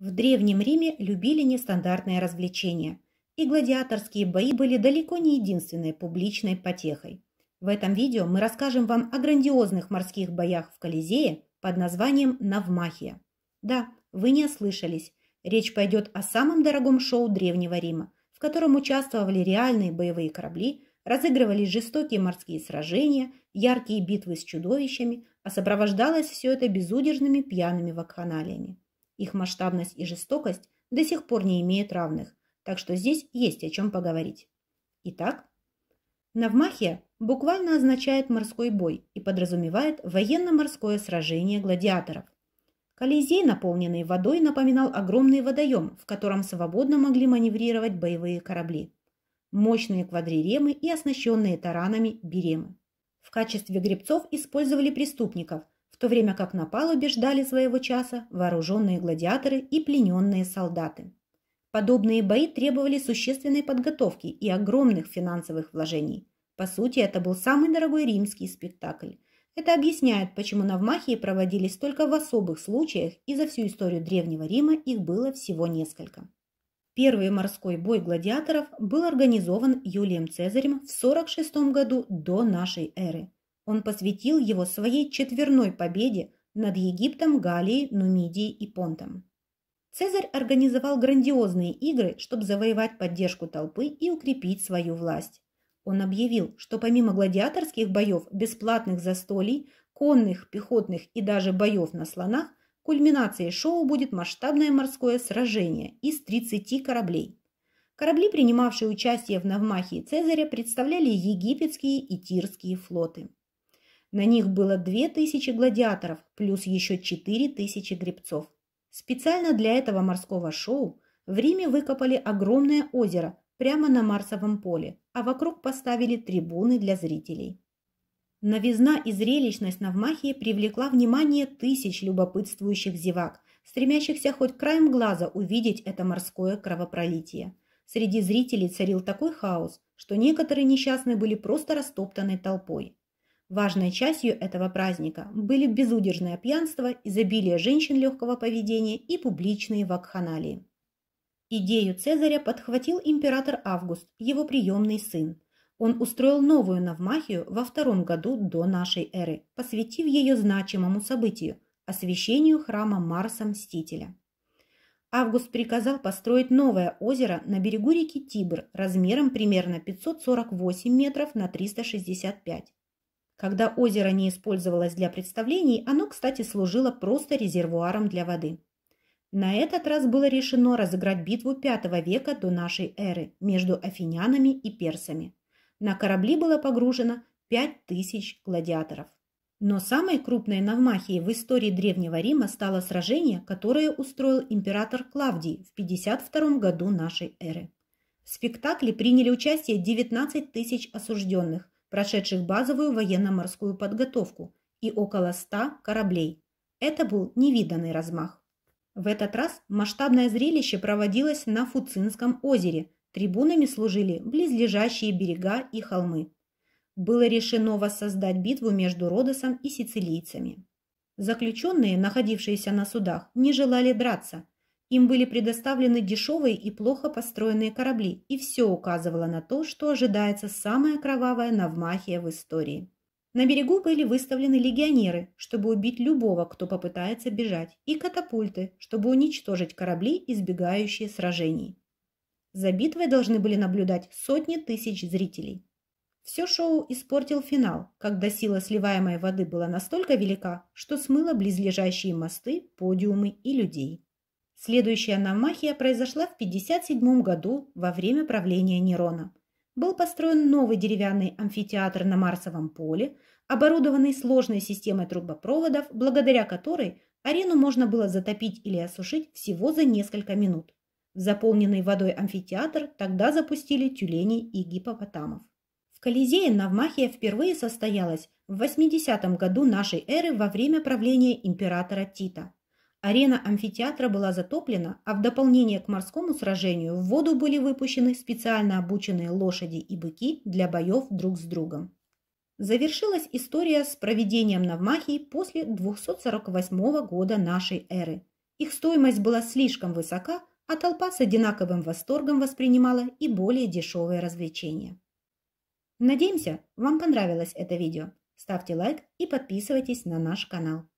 В Древнем Риме любили нестандартные развлечения, и гладиаторские бои были далеко не единственной публичной потехой. В этом видео мы расскажем вам о грандиозных морских боях в Колизее под названием «Навмахия». Да, вы не ослышались, речь пойдет о самом дорогом шоу Древнего Рима, в котором участвовали реальные боевые корабли, разыгрывались жестокие морские сражения, яркие битвы с чудовищами, а сопровождалось все это безудержными пьяными вакханалиями. Их масштабность и жестокость до сих пор не имеют равных, так что здесь есть о чем поговорить. Итак, Навмахия буквально означает «морской бой» и подразумевает военно-морское сражение гладиаторов. Колизей, наполненный водой, напоминал огромный водоем, в котором свободно могли маневрировать боевые корабли. Мощные квадриремы и оснащенные таранами биремы. В качестве гребцов использовали преступников, то время как на палубе ждали своего часа вооруженные гладиаторы и плененные солдаты. Подобные бои требовали существенной подготовки и огромных финансовых вложений. По сути, это был самый дорогой римский спектакль. Это объясняет, почему навмахии проводились только в особых случаях, и за всю историю Древнего Рима их было всего несколько. Первый морской бой гладиаторов был организован Юлием Цезарем в 46 году до нашей эры. Он посвятил его своей четверной победе над Египтом, Галией, Нумидией и Понтом. Цезарь организовал грандиозные игры, чтобы завоевать поддержку толпы и укрепить свою власть. Он объявил, что помимо гладиаторских боев, бесплатных застолий, конных, пехотных и даже боев на слонах, кульминацией шоу будет масштабное морское сражение из 30 кораблей. Корабли, принимавшие участие в Навмахии Цезаря, представляли египетские и тирские флоты. На них было 2000 гладиаторов плюс еще 4000 гребцов. Специально для этого морского шоу в Риме выкопали огромное озеро прямо на Марсовом поле, а вокруг поставили трибуны для зрителей. Новизна и зрелищность Навмахии привлекла внимание тысяч любопытствующих зевак, стремящихся хоть краем глаза увидеть это морское кровопролитие. Среди зрителей царил такой хаос, что некоторые несчастные были просто растоптаны толпой. Важной частью этого праздника были безудержное пьянство, изобилие женщин легкого поведения и публичные вакханалии. Идею Цезаря подхватил император Август, его приемный сын. Он устроил новую Навмахию во втором году до нашей эры, посвятив ее значимому событию – освящению храма Марса Мстителя. Август приказал построить новое озеро на берегу реки Тибр размером примерно 548 метров на 365 когда озеро не использовалось для представлений, оно, кстати, служило просто резервуаром для воды. На этот раз было решено разыграть битву V века до нашей эры между афинянами и персами. На корабли было погружено 5000 гладиаторов. Но самой крупной навмахией в истории Древнего Рима стало сражение, которое устроил император Клавдий в 52 году нашей эры. В спектакле приняли участие 19 тысяч осужденных, прошедших базовую военно-морскую подготовку, и около 100 кораблей. Это был невиданный размах. В этот раз масштабное зрелище проводилось на Фуцинском озере. Трибунами служили близлежащие берега и холмы. Было решено воссоздать битву между Родосом и сицилийцами. Заключенные, находившиеся на судах, не желали драться, им были предоставлены дешевые и плохо построенные корабли, и все указывало на то, что ожидается самая кровавая навмахия в истории. На берегу были выставлены легионеры, чтобы убить любого, кто попытается бежать, и катапульты, чтобы уничтожить корабли, избегающие сражений. За битвой должны были наблюдать сотни тысяч зрителей. Все шоу испортил финал, когда сила сливаемой воды была настолько велика, что смыла близлежащие мосты, подиумы и людей. Следующая Навмахия произошла в 57 году во время правления Нерона. Был построен новый деревянный амфитеатр на Марсовом поле, оборудованный сложной системой трубопроводов, благодаря которой арену можно было затопить или осушить всего за несколько минут. В заполненный водой амфитеатр тогда запустили тюленей и гипопотамов. В Колизее Навмахия впервые состоялась в 80 году нашей эры во время правления императора Тита – Арена амфитеатра была затоплена, а в дополнение к морскому сражению в воду были выпущены специально обученные лошади и быки для боев друг с другом. Завершилась история с проведением Навмахии после 248 года нашей эры. Их стоимость была слишком высока, а толпа с одинаковым восторгом воспринимала и более дешевые развлечения. Надеемся, вам понравилось это видео. Ставьте лайк и подписывайтесь на наш канал.